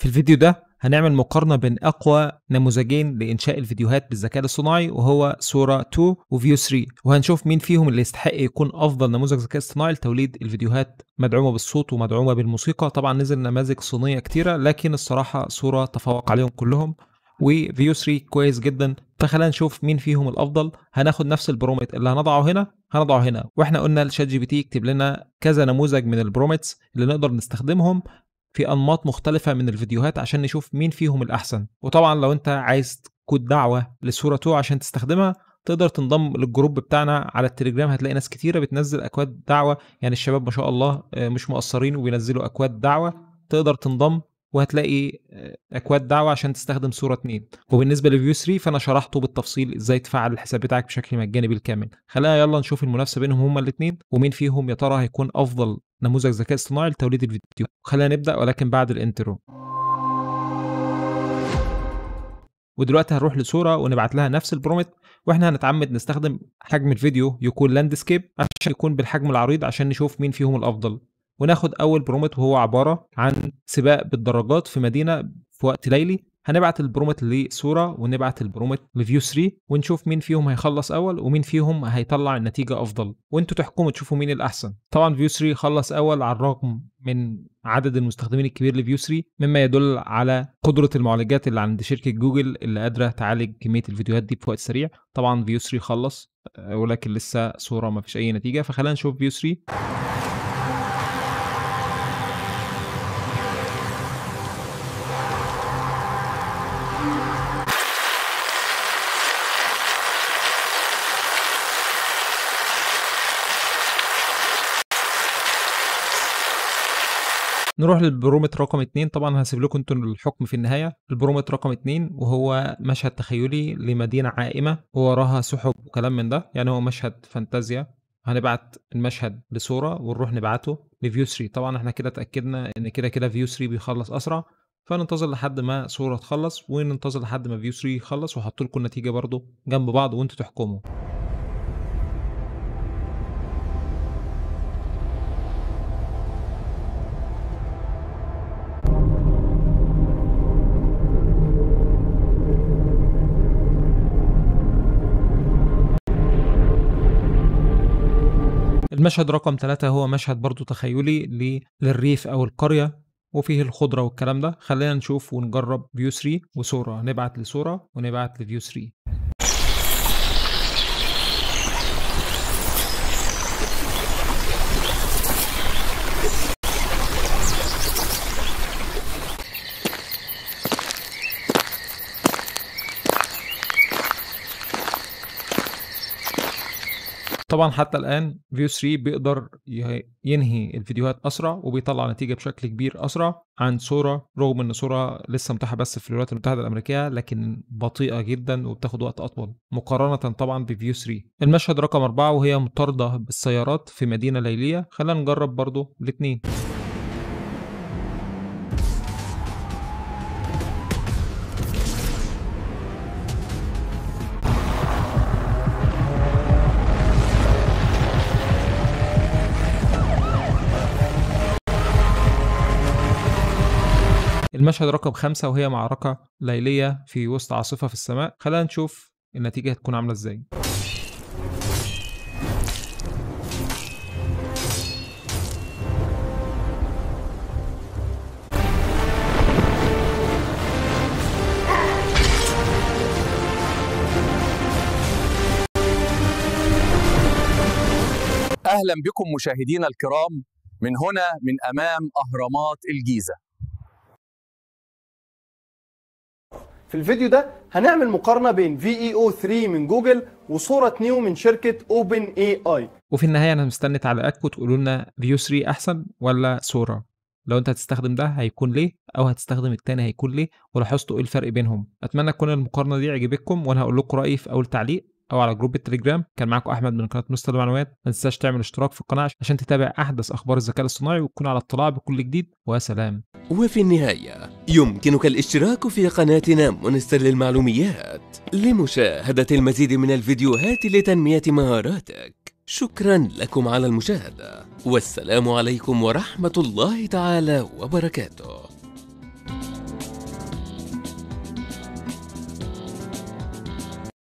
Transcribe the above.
في الفيديو ده هنعمل مقارنة بين أقوى نموذجين لإنشاء الفيديوهات بالذكاء الاصطناعي وهو صورة 2 وفيو 3 وهنشوف مين فيهم اللي يستحق يكون أفضل نموذج ذكاء اصطناعي لتوليد الفيديوهات مدعومة بالصوت ومدعومة بالموسيقى طبعا نزل نماذج صينية كتيرة لكن الصراحة صورة تفوق عليهم كلهم وفيو 3 كويس جدا فخلينا نشوف مين فيهم الافضل هناخد نفس البرومت اللي هنضعه هنا هنضعه هنا واحنا قلنا لشات جي بي تي يكتب لنا كذا نموذج من البرومتس اللي نقدر نستخدمهم في انماط مختلفه من الفيديوهات عشان نشوف مين فيهم الاحسن وطبعا لو انت عايز كود دعوه لصورته عشان تستخدمها تقدر تنضم للجروب بتاعنا على التليجرام هتلاقي ناس كتيره بتنزل اكواد دعوه يعني الشباب ما شاء الله آه، مش مقصرين وبينزلوا اكواد دعوه تقدر تنضم وهتلاقي آه، اكواد دعوه عشان تستخدم صوره 2 وبالنسبه لفيو 3 فانا شرحته بالتفصيل ازاي تفعل الحساب بتاعك بشكل مجاني بالكامل خلينا يلا نشوف المنافسه بينهم هما الاثنين ومين فيهم يا ترى هيكون افضل نموذج ذكاء اصطناعي لتوليد الفيديو خلينا نبدا ولكن بعد الانترو ودلوقتي هنروح لصوره ونبعت لها نفس البرومت واحنا هنتعمد نستخدم حجم الفيديو يكون لاندسكيب عشان يكون بالحجم العريض عشان نشوف مين فيهم الافضل وناخد اول برومت وهو عباره عن سباق بالدراجات في مدينه في وقت ليلي هنبعت البرومت لصوره ونبعت البرومت لفيو 3 ونشوف مين فيهم هيخلص اول ومين فيهم هيطلع النتيجه افضل وانتوا تحكموا تشوفوا مين الاحسن طبعا فيو 3 خلص اول على الرغم من عدد المستخدمين الكبير لفيو 3 مما يدل على قدره المعالجات اللي عند شركه جوجل اللي قادره تعالج كميه الفيديوهات دي في وقت سريع طبعا فيو 3 خلص آه، ولكن لسه صوره ما فيش اي نتيجه فخلينا نشوف فيو 3 نروح للبرومت رقم اتنين طبعا هسيب لكم انتم الحكم في النهايه البرومت رقم اتنين وهو مشهد تخيلي لمدينه عائمه ووراها سحب وكلام من ده يعني هو مشهد فانتازيا هنبعت المشهد لصوره ونروح نبعته لفيو 3 طبعا احنا كده اتاكدنا ان كده كده فيو 3 بيخلص اسرع فننتظر لحد ما صوره تخلص وننتظر لحد ما فيو 3 يخلص وهحط لكم النتيجه برده جنب بعض وانتوا تحكموا المشهد رقم ثلاثة هو مشهد برضو تخيلي للريف أو القرية وفيه الخضرة والكلام ده خلينا نشوف ونجرب فيو 3 وصورة نبعت لصورة ونبعت لفيو 3 طبعا حتى الان فيو 3 بيقدر ينهي الفيديوهات اسرع وبيطلع نتيجه بشكل كبير اسرع عن صوره رغم ان صوره لسه متاحه بس في الولايات المتحده الامريكيه لكن بطيئه جدا وبتاخد وقت اطول مقارنه طبعا بفيو 3 المشهد رقم 4 وهي مطارده بالسيارات في مدينه ليليه خلينا نجرب برضو الاثنين المشهد رقم خمسة وهي معركة ليلية في وسط عاصفة في السماء خلينا نشوف النتيجة هتكون عاملة ازاي اهلا بكم مشاهدينا الكرام من هنا من امام اهرامات الجيزه في الفيديو ده هنعمل مقارنة بين VEO3 من جوجل وصورة نيو من شركة اوبن اي اي وفي النهاية أنا مستني تعليقاتكم وتقولوا لنا فيو 3 أحسن ولا صورة لو أنت هتستخدم ده هيكون ليه أو هتستخدم التاني هيكون ليه ولاحظتوا إيه الفرق بينهم أتمنى تكون المقارنة دي عجبتكم وأنا هقول لكم رأيي في أول تعليق او على جروب التليجرام كان معاكم احمد من قناه مستر المعلومات ما تنساش تعمل اشتراك في القناه عشان تتابع احدث اخبار الذكاء الاصطناعي وتكون على اطلاع بكل جديد وسلام وفي النهايه يمكنك الاشتراك في قناتنا منستر للمعلوميات لمشاهده المزيد من الفيديوهات لتنميه مهاراتك شكرا لكم على المشاهده والسلام عليكم ورحمه الله تعالى وبركاته